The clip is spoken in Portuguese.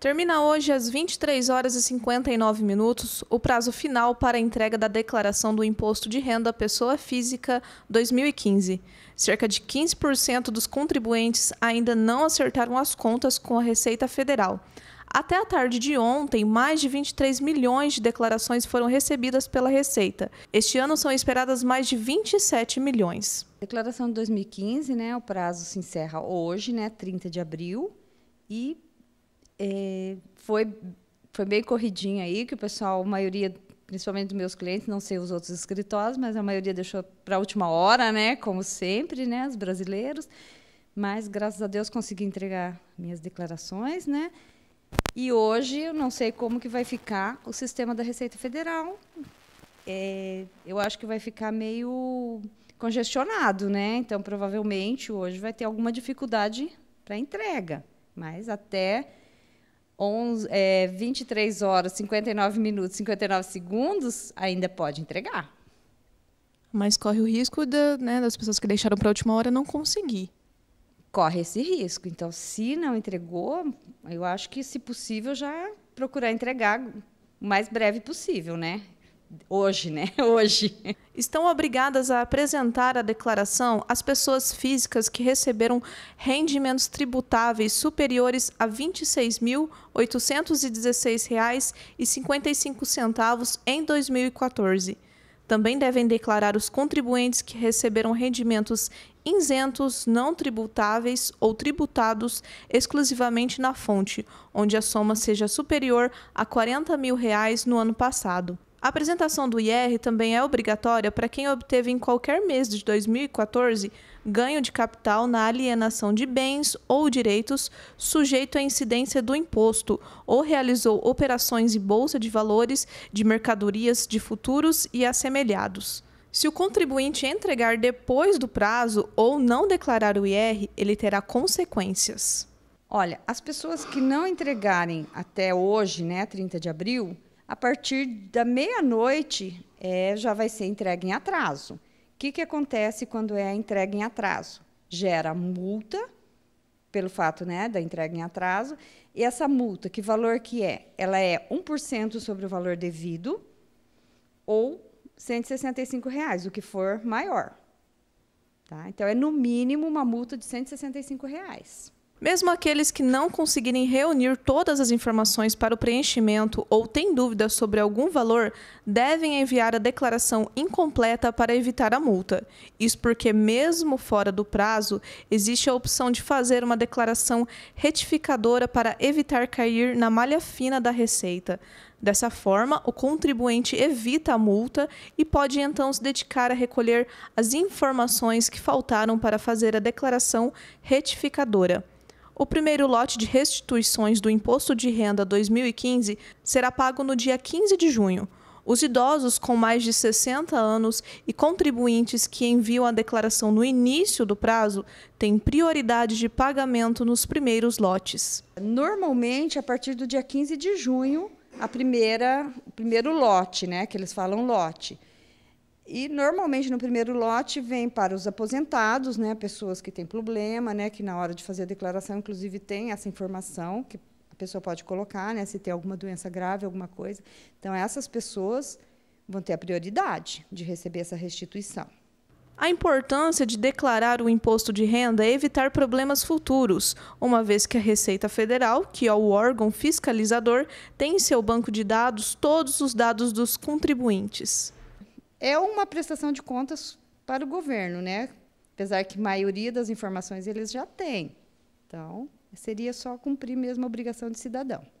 Termina hoje às 23 horas e 59 minutos o prazo final para a entrega da declaração do Imposto de Renda à Pessoa Física 2015. Cerca de 15% dos contribuintes ainda não acertaram as contas com a Receita Federal. Até a tarde de ontem, mais de 23 milhões de declarações foram recebidas pela Receita. Este ano são esperadas mais de 27 milhões. Declaração de 2015, né? O prazo se encerra hoje, né, 30 de abril, e é, foi, foi bem corridinho aí, que o pessoal, a maioria, principalmente dos meus clientes, não sei os outros escritórios, mas a maioria deixou para a última hora, né? Como sempre, né? Os brasileiros. Mas, graças a Deus, consegui entregar minhas declarações, né? E hoje, eu não sei como que vai ficar o sistema da Receita Federal. É, eu acho que vai ficar meio congestionado, né? Então, provavelmente, hoje vai ter alguma dificuldade para entrega. Mas até 11, é, 23 horas, 59 minutos, 59 segundos, ainda pode entregar. Mas corre o risco da, né, das pessoas que deixaram para a última hora não conseguir. Corre esse risco. Então, se não entregou, eu acho que, se possível, já procurar entregar o mais breve possível, né? hoje, né? Hoje. Estão obrigadas a apresentar a declaração as pessoas físicas que receberam rendimentos tributáveis superiores a R$ 26.816,55 em 2014. Também devem declarar os contribuintes que receberam rendimentos isentos, não tributáveis ou tributados exclusivamente na fonte, onde a soma seja superior a R$ 40 mil reais no ano passado. A apresentação do IR também é obrigatória para quem obteve em qualquer mês de 2014 ganho de capital na alienação de bens ou direitos sujeito à incidência do imposto ou realizou operações em bolsa de valores, de mercadorias, de futuros e assemelhados. Se o contribuinte entregar depois do prazo ou não declarar o IR, ele terá consequências. Olha, as pessoas que não entregarem até hoje, né, 30 de abril, a partir da meia-noite é, já vai ser entregue em atraso. O que, que acontece quando é entregue em atraso? Gera multa, pelo fato né, da entrega em atraso, e essa multa, que valor que é? Ela é 1% sobre o valor devido ou R$ 165, reais, o que for maior. Tá? Então, é no mínimo uma multa de R$ 165. Reais. Mesmo aqueles que não conseguirem reunir todas as informações para o preenchimento ou têm dúvidas sobre algum valor, devem enviar a declaração incompleta para evitar a multa. Isso porque, mesmo fora do prazo, existe a opção de fazer uma declaração retificadora para evitar cair na malha fina da Receita. Dessa forma, o contribuinte evita a multa e pode então se dedicar a recolher as informações que faltaram para fazer a declaração retificadora. O primeiro lote de restituições do Imposto de Renda 2015 será pago no dia 15 de junho. Os idosos com mais de 60 anos e contribuintes que enviam a declaração no início do prazo têm prioridade de pagamento nos primeiros lotes. Normalmente, a partir do dia 15 de junho, a primeira, o primeiro lote, né, que eles falam lote. E normalmente no primeiro lote vem para os aposentados, né, pessoas que têm problema, né, que na hora de fazer a declaração inclusive tem essa informação que a pessoa pode colocar, né, se tem alguma doença grave, alguma coisa. Então essas pessoas vão ter a prioridade de receber essa restituição. A importância de declarar o imposto de renda é evitar problemas futuros, uma vez que a Receita Federal, que é o órgão fiscalizador, tem em seu banco de dados todos os dados dos contribuintes é uma prestação de contas para o governo, né? Apesar que a maioria das informações eles já têm. Então, seria só cumprir mesmo a obrigação de cidadão.